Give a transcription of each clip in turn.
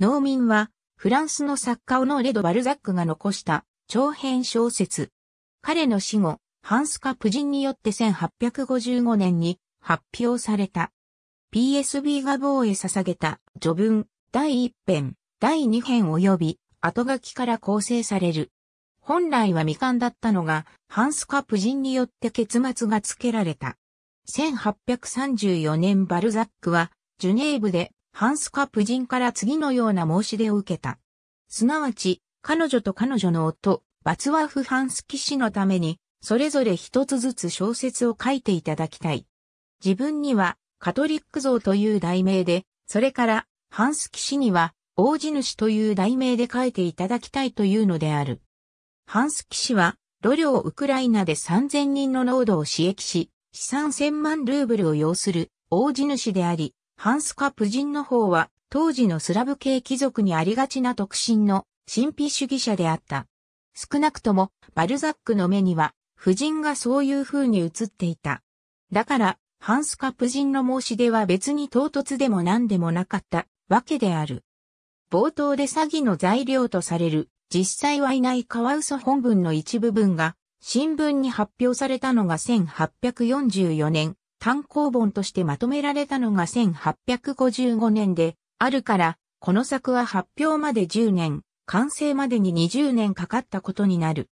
農民は、フランスの作家オノーレ・ド・バルザックが残した長編小説。彼の死後、ハンスカ・プジンによって1855年に発表された。PSB が棒へ捧げた序文第1編、第2編及び後書きから構成される。本来は未完だったのが、ハンスカ・プジンによって結末が付けられた。1834年バルザックは、ジュネーブでハンスカ夫人から次のような申し出を受けた。すなわち、彼女と彼女の夫、バツワフ・ハンスキ氏のために、それぞれ一つずつ小説を書いていただきたい。自分には、カトリック像という題名で、それから、ハンスキ氏には、王子主という題名で書いていただきたいというのである。ハンスキ氏は、ロリオ・ウクライナで3000人の濃度を刺激し、資産1000万ルーブルを要する王子主であり、ハンスカ・プジンの方は、当時のスラブ系貴族にありがちな特進の神秘主義者であった。少なくとも、バルザックの目には、夫人がそういう風に映っていた。だから、ハンスカ・プジンの申し出は別に唐突でも何でもなかったわけである。冒頭で詐欺の材料とされる、実際はいないカワウソ本文の一部分が、新聞に発表されたのが1844年単行本としてまとめられたのが1855年で、あるから、この作は発表まで10年、完成までに20年かかったことになる。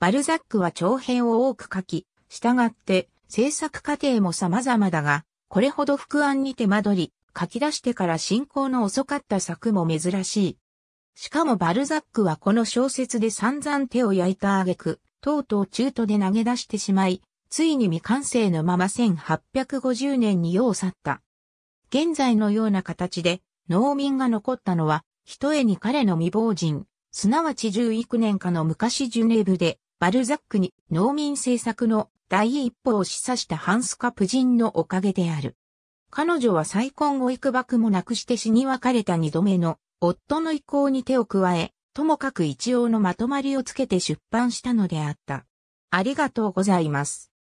バルザックは長編を多く書き、従って制作過程も様々だが、これほど副案に手間取り、書き出してから進行の遅かった作も珍しい。しかもバルザックはこの小説で散々手を焼いた挙句、とうとう中途で投げ出してしまい、ついに未完成のまま1850年に世を去った。現在のような形で農民が残ったのは、ひとえに彼の未亡人、すなわち十幾年かの昔ジュネーブで、バルザックに農民政策の第一歩を示唆したハンスカプ人のおかげである。彼女は再婚を幾ばくもなくして死に別れた二度目の夫の意向に手を加え、ともかく一応のまとまりをつけて出版したのであった。ありがとうございます。